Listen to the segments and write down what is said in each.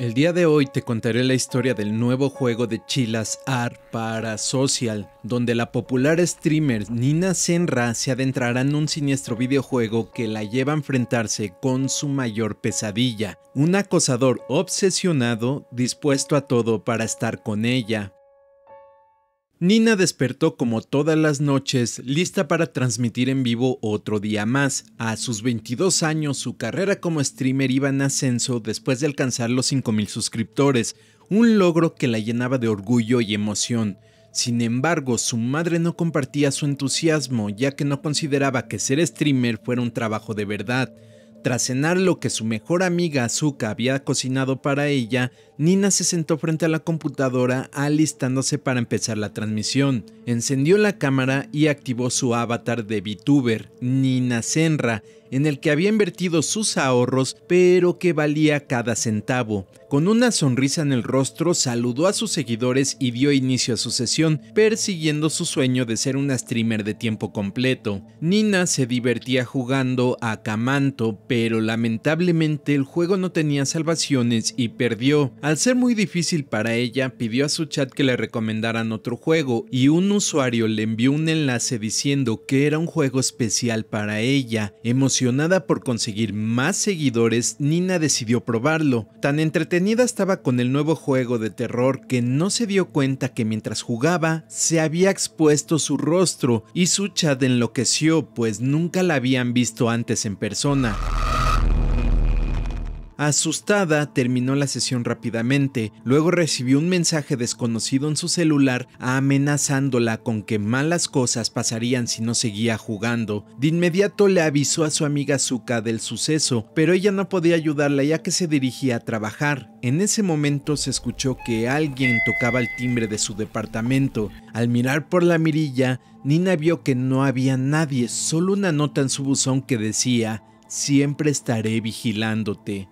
El día de hoy te contaré la historia del nuevo juego de Chilas Art para Social, donde la popular streamer Nina Senra se adentrará en un siniestro videojuego que la lleva a enfrentarse con su mayor pesadilla, un acosador obsesionado dispuesto a todo para estar con ella. Nina despertó como todas las noches, lista para transmitir en vivo otro día más. A sus 22 años, su carrera como streamer iba en ascenso después de alcanzar los 5.000 suscriptores, un logro que la llenaba de orgullo y emoción. Sin embargo, su madre no compartía su entusiasmo, ya que no consideraba que ser streamer fuera un trabajo de verdad. Tras cenar lo que su mejor amiga Azuka había cocinado para ella, Nina se sentó frente a la computadora alistándose para empezar la transmisión. Encendió la cámara y activó su avatar de VTuber, Nina Senra, en el que había invertido sus ahorros, pero que valía cada centavo. Con una sonrisa en el rostro, saludó a sus seguidores y dio inicio a su sesión, persiguiendo su sueño de ser una streamer de tiempo completo. Nina se divertía jugando a Camanto, pero lamentablemente el juego no tenía salvaciones y perdió. Al ser muy difícil para ella, pidió a su chat que le recomendaran otro juego y un usuario le envió un enlace diciendo que era un juego especial para ella por conseguir más seguidores, Nina decidió probarlo. Tan entretenida estaba con el nuevo juego de terror que no se dio cuenta que mientras jugaba se había expuesto su rostro y su chat enloqueció pues nunca la habían visto antes en persona. Asustada, terminó la sesión rápidamente. Luego recibió un mensaje desconocido en su celular amenazándola con que malas cosas pasarían si no seguía jugando. De inmediato le avisó a su amiga Zuka del suceso, pero ella no podía ayudarla ya que se dirigía a trabajar. En ese momento se escuchó que alguien tocaba el timbre de su departamento. Al mirar por la mirilla, Nina vio que no había nadie, solo una nota en su buzón que decía, siempre estaré vigilándote.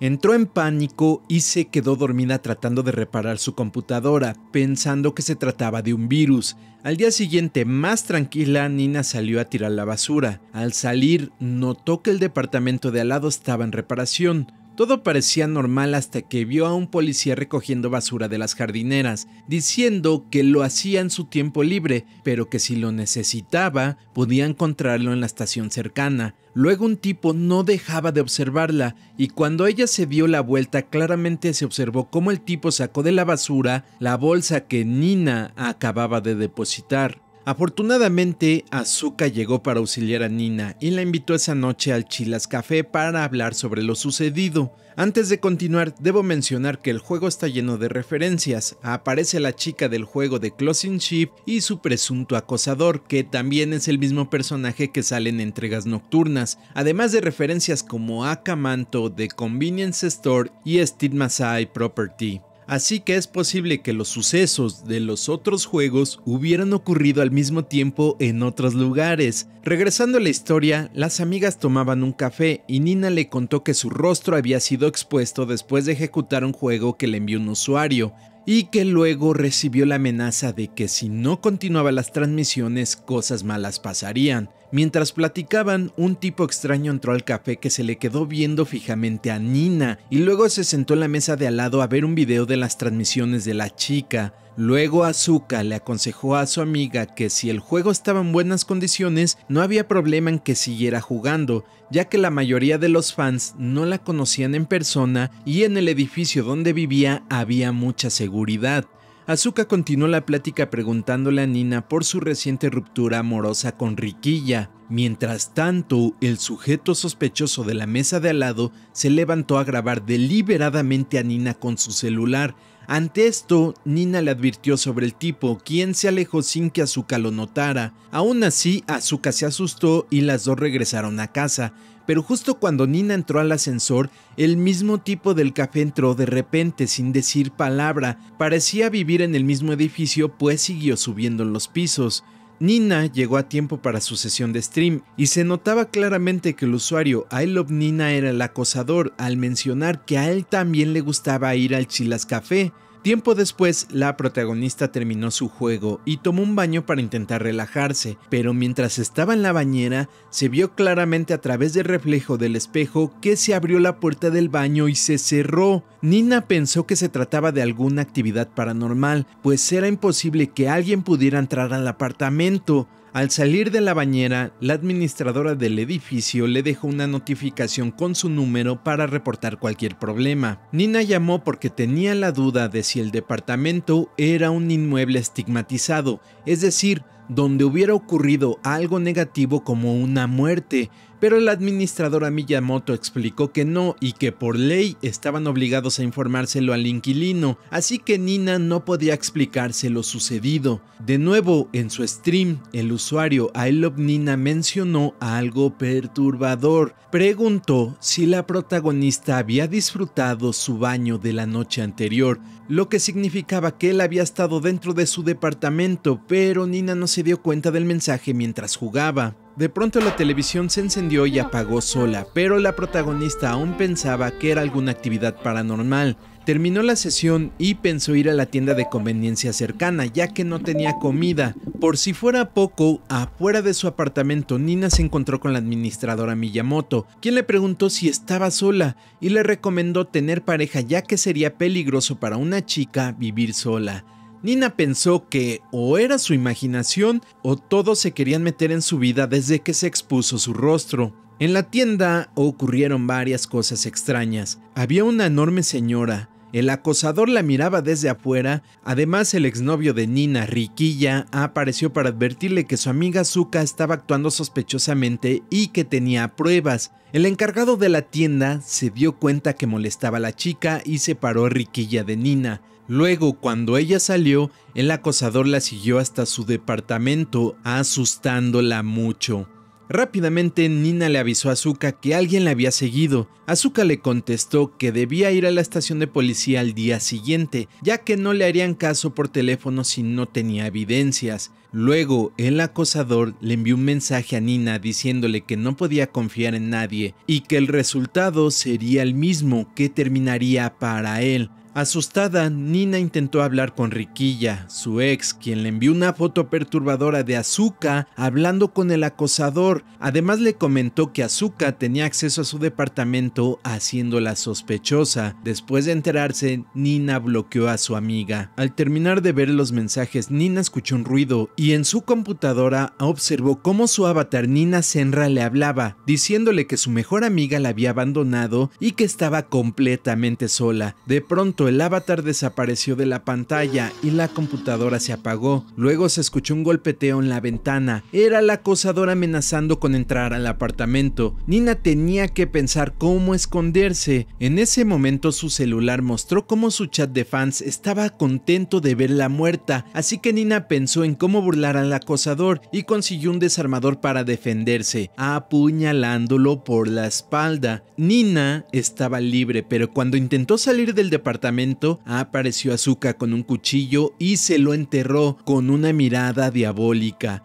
Entró en pánico y se quedó dormida tratando de reparar su computadora, pensando que se trataba de un virus. Al día siguiente, más tranquila, Nina salió a tirar la basura. Al salir, notó que el departamento de al lado estaba en reparación. Todo parecía normal hasta que vio a un policía recogiendo basura de las jardineras, diciendo que lo hacía en su tiempo libre, pero que si lo necesitaba podía encontrarlo en la estación cercana. Luego un tipo no dejaba de observarla y cuando ella se dio la vuelta claramente se observó cómo el tipo sacó de la basura la bolsa que Nina acababa de depositar. Afortunadamente, Azuka llegó para auxiliar a Nina y la invitó esa noche al Chilas Café para hablar sobre lo sucedido. Antes de continuar, debo mencionar que el juego está lleno de referencias. Aparece la chica del juego de Closing Ship y su presunto acosador, que también es el mismo personaje que sale en entregas nocturnas, además de referencias como Akamanto de Convenience Store y Steve Property así que es posible que los sucesos de los otros juegos hubieran ocurrido al mismo tiempo en otros lugares. Regresando a la historia, las amigas tomaban un café y Nina le contó que su rostro había sido expuesto después de ejecutar un juego que le envió un usuario y que luego recibió la amenaza de que si no continuaba las transmisiones cosas malas pasarían. Mientras platicaban, un tipo extraño entró al café que se le quedó viendo fijamente a Nina y luego se sentó en la mesa de al lado a ver un video de las transmisiones de la chica. Luego Azuka le aconsejó a su amiga que si el juego estaba en buenas condiciones, no había problema en que siguiera jugando, ya que la mayoría de los fans no la conocían en persona y en el edificio donde vivía había mucha seguridad. Azuka continuó la plática preguntándole a Nina por su reciente ruptura amorosa con Riquilla. Mientras tanto, el sujeto sospechoso de la mesa de al lado se levantó a grabar deliberadamente a Nina con su celular. Ante esto, Nina le advirtió sobre el tipo, quien se alejó sin que Azuka lo notara. Aún así, Azuka se asustó y las dos regresaron a casa, pero justo cuando Nina entró al ascensor, el mismo tipo del café entró de repente sin decir palabra, parecía vivir en el mismo edificio pues siguió subiendo en los pisos. Nina llegó a tiempo para su sesión de stream y se notaba claramente que el usuario I Love Nina era el acosador al mencionar que a él también le gustaba ir al Chilas Café. Tiempo después, la protagonista terminó su juego y tomó un baño para intentar relajarse, pero mientras estaba en la bañera, se vio claramente a través del reflejo del espejo que se abrió la puerta del baño y se cerró. Nina pensó que se trataba de alguna actividad paranormal, pues era imposible que alguien pudiera entrar al apartamento. Al salir de la bañera, la administradora del edificio le dejó una notificación con su número para reportar cualquier problema. Nina llamó porque tenía la duda de si el departamento era un inmueble estigmatizado, es decir, donde hubiera ocurrido algo negativo como una muerte, pero la administradora Miyamoto explicó que no y que por ley estaban obligados a informárselo al inquilino, así que Nina no podía explicarse lo sucedido. De nuevo, en su stream, el usuario I Love Nina mencionó algo perturbador. Preguntó si la protagonista había disfrutado su baño de la noche anterior, lo que significaba que él había estado dentro de su departamento, pero Nina no se dio cuenta del mensaje mientras jugaba. De pronto la televisión se encendió y apagó sola, pero la protagonista aún pensaba que era alguna actividad paranormal. Terminó la sesión y pensó ir a la tienda de conveniencia cercana, ya que no tenía comida. Por si fuera poco, afuera de su apartamento, Nina se encontró con la administradora Miyamoto, quien le preguntó si estaba sola y le recomendó tener pareja ya que sería peligroso para una chica vivir sola. Nina pensó que o era su imaginación o todos se querían meter en su vida desde que se expuso su rostro. En la tienda ocurrieron varias cosas extrañas. Había una enorme señora, el acosador la miraba desde afuera, además el exnovio de Nina, Riquilla, apareció para advertirle que su amiga Zuka estaba actuando sospechosamente y que tenía pruebas. El encargado de la tienda se dio cuenta que molestaba a la chica y separó a Riquilla de Nina. Luego, cuando ella salió, el acosador la siguió hasta su departamento, asustándola mucho. Rápidamente Nina le avisó a Azuka que alguien la había seguido. Azuka le contestó que debía ir a la estación de policía al día siguiente, ya que no le harían caso por teléfono si no tenía evidencias. Luego, el acosador le envió un mensaje a Nina diciéndole que no podía confiar en nadie y que el resultado sería el mismo que terminaría para él. Asustada, Nina intentó hablar con Riquilla, su ex, quien le envió una foto perturbadora de Azuka hablando con el acosador. Además le comentó que Azuka tenía acceso a su departamento haciéndola sospechosa. Después de enterarse, Nina bloqueó a su amiga. Al terminar de ver los mensajes, Nina escuchó un ruido y en su computadora observó cómo su avatar Nina Senra le hablaba, diciéndole que su mejor amiga la había abandonado y que estaba completamente sola. De pronto el avatar desapareció de la pantalla y la computadora se apagó. Luego se escuchó un golpeteo en la ventana. Era el acosador amenazando con entrar al apartamento. Nina tenía que pensar cómo esconderse. En ese momento su celular mostró cómo su chat de fans estaba contento de verla muerta, así que Nina pensó en cómo burlar al acosador y consiguió un desarmador para defenderse, apuñalándolo por la espalda. Nina estaba libre, pero cuando intentó salir del departamento apareció Azuka con un cuchillo y se lo enterró con una mirada diabólica.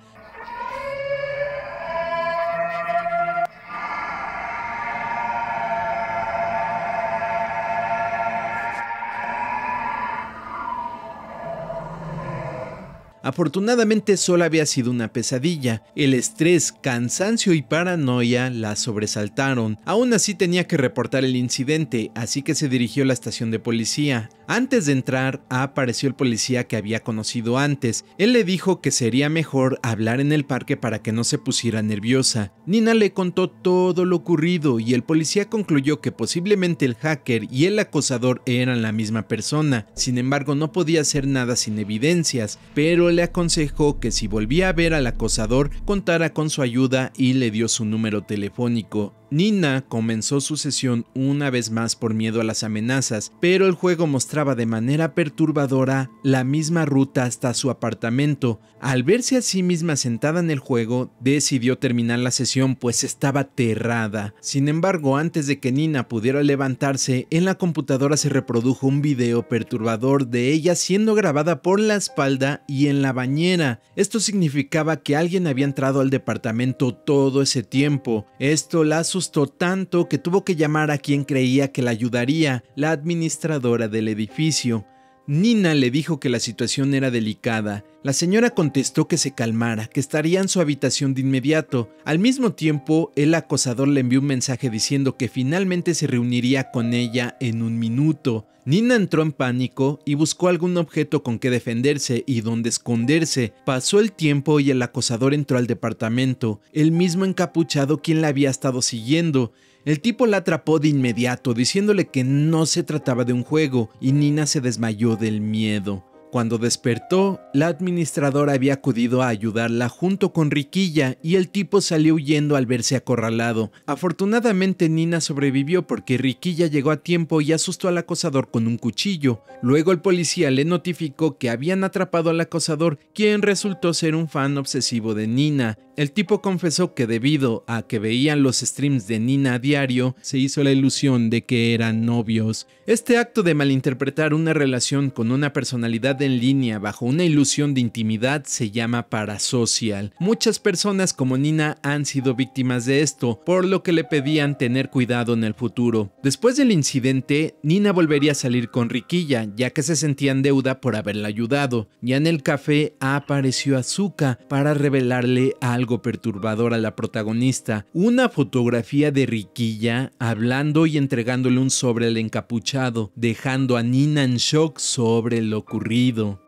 Afortunadamente solo había sido una pesadilla. El estrés, cansancio y paranoia la sobresaltaron. Aún así tenía que reportar el incidente, así que se dirigió a la estación de policía. Antes de entrar, apareció el policía que había conocido antes. Él le dijo que sería mejor hablar en el parque para que no se pusiera nerviosa. Nina le contó todo lo ocurrido y el policía concluyó que posiblemente el hacker y el acosador eran la misma persona. Sin embargo, no podía hacer nada sin evidencias, pero le aconsejó que si volvía a ver al acosador, contara con su ayuda y le dio su número telefónico. Nina comenzó su sesión una vez más por miedo a las amenazas, pero el juego mostraba de manera perturbadora la misma ruta hasta su apartamento. Al verse a sí misma sentada en el juego, decidió terminar la sesión pues estaba aterrada. Sin embargo, antes de que Nina pudiera levantarse, en la computadora se reprodujo un video perturbador de ella siendo grabada por la espalda y en la bañera. Esto significaba que alguien había entrado al departamento todo ese tiempo. Esto la asustó tanto que tuvo que llamar a quien creía que la ayudaría, la administradora del edificio. Nina le dijo que la situación era delicada la señora contestó que se calmara, que estaría en su habitación de inmediato. Al mismo tiempo, el acosador le envió un mensaje diciendo que finalmente se reuniría con ella en un minuto. Nina entró en pánico y buscó algún objeto con que defenderse y donde esconderse. Pasó el tiempo y el acosador entró al departamento, el mismo encapuchado quien la había estado siguiendo. El tipo la atrapó de inmediato, diciéndole que no se trataba de un juego, y Nina se desmayó del miedo. Cuando despertó, la administradora había acudido a ayudarla junto con Riquilla y el tipo salió huyendo al verse acorralado. Afortunadamente Nina sobrevivió porque Riquilla llegó a tiempo y asustó al acosador con un cuchillo. Luego el policía le notificó que habían atrapado al acosador, quien resultó ser un fan obsesivo de Nina. El tipo confesó que debido a que veían los streams de Nina a diario, se hizo la ilusión de que eran novios. Este acto de malinterpretar una relación con una personalidad en línea bajo una ilusión de intimidad se llama parasocial. Muchas personas como Nina han sido víctimas de esto, por lo que le pedían tener cuidado en el futuro. Después del incidente, Nina volvería a salir con Riquilla, ya que se sentía en deuda por haberla ayudado. Ya en el café apareció Azuka para revelarle algo perturbador a la protagonista, una fotografía de Riquilla hablando y entregándole un sobre el encapuchado, dejando a Nina en shock sobre lo ocurrido. duvidam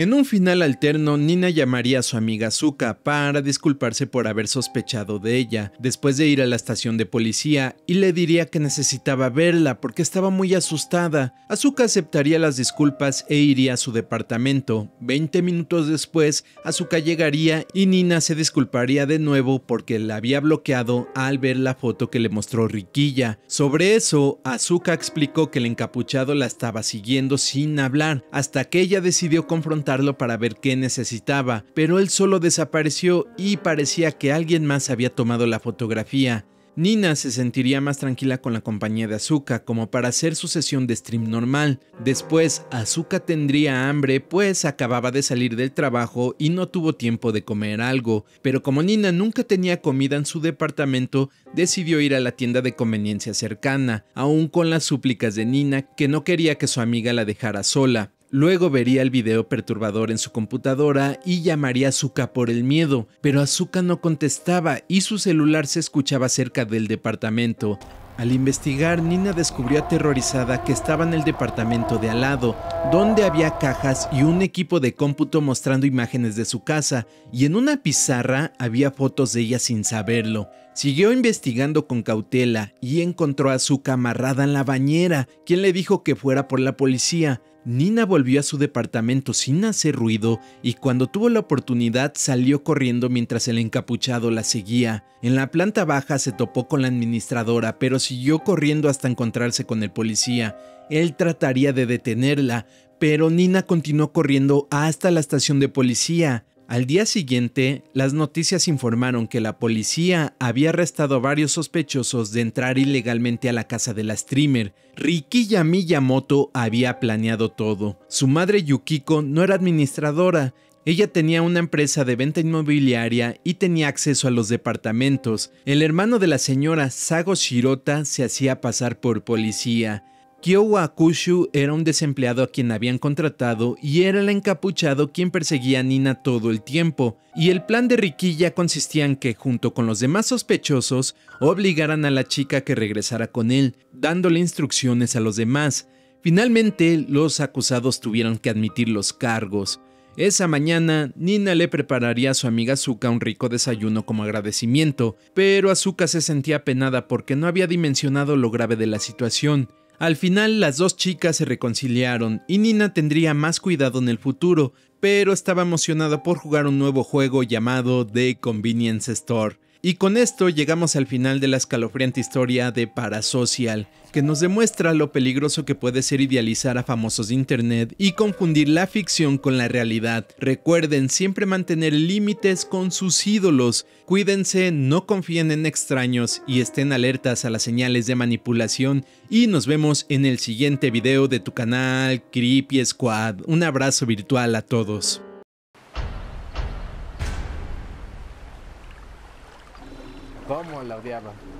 En un final alterno, Nina llamaría a su amiga Azuka para disculparse por haber sospechado de ella, después de ir a la estación de policía, y le diría que necesitaba verla porque estaba muy asustada. Azuka aceptaría las disculpas e iría a su departamento. Veinte minutos después, Azuka llegaría y Nina se disculparía de nuevo porque la había bloqueado al ver la foto que le mostró Riquilla. Sobre eso, Azuka explicó que el encapuchado la estaba siguiendo sin hablar, hasta que ella decidió confrontar para ver qué necesitaba, pero él solo desapareció y parecía que alguien más había tomado la fotografía. Nina se sentiría más tranquila con la compañía de Azuka como para hacer su sesión de stream normal. Después, Azuka tendría hambre pues acababa de salir del trabajo y no tuvo tiempo de comer algo, pero como Nina nunca tenía comida en su departamento, decidió ir a la tienda de conveniencia cercana, aún con las súplicas de Nina que no quería que su amiga la dejara sola. Luego vería el video perturbador en su computadora y llamaría a Azuka por el miedo, pero Azuka no contestaba y su celular se escuchaba cerca del departamento. Al investigar, Nina descubrió aterrorizada que estaba en el departamento de al lado, donde había cajas y un equipo de cómputo mostrando imágenes de su casa, y en una pizarra había fotos de ella sin saberlo. Siguió investigando con cautela y encontró a Azuka amarrada en la bañera, quien le dijo que fuera por la policía, Nina volvió a su departamento sin hacer ruido y cuando tuvo la oportunidad salió corriendo mientras el encapuchado la seguía. En la planta baja se topó con la administradora, pero siguió corriendo hasta encontrarse con el policía. Él trataría de detenerla, pero Nina continuó corriendo hasta la estación de policía. Al día siguiente, las noticias informaron que la policía había arrestado a varios sospechosos de entrar ilegalmente a la casa de la streamer. Rikiya Miyamoto había planeado todo. Su madre Yukiko no era administradora, ella tenía una empresa de venta inmobiliaria y tenía acceso a los departamentos. El hermano de la señora Sago Shirota se hacía pasar por policía. Kyo Akushu era un desempleado a quien habían contratado y era el encapuchado quien perseguía a Nina todo el tiempo, y el plan de Riquilla consistía en que, junto con los demás sospechosos, obligaran a la chica que regresara con él, dándole instrucciones a los demás. Finalmente, los acusados tuvieron que admitir los cargos. Esa mañana, Nina le prepararía a su amiga Azuka un rico desayuno como agradecimiento, pero Azuka se sentía penada porque no había dimensionado lo grave de la situación. Al final las dos chicas se reconciliaron y Nina tendría más cuidado en el futuro, pero estaba emocionada por jugar un nuevo juego llamado The Convenience Store. Y con esto llegamos al final de la escalofriante historia de Parasocial, que nos demuestra lo peligroso que puede ser idealizar a famosos de internet y confundir la ficción con la realidad. Recuerden siempre mantener límites con sus ídolos, cuídense, no confíen en extraños y estén alertas a las señales de manipulación y nos vemos en el siguiente video de tu canal Creepy Squad. Un abrazo virtual a todos. cómo la odiaba.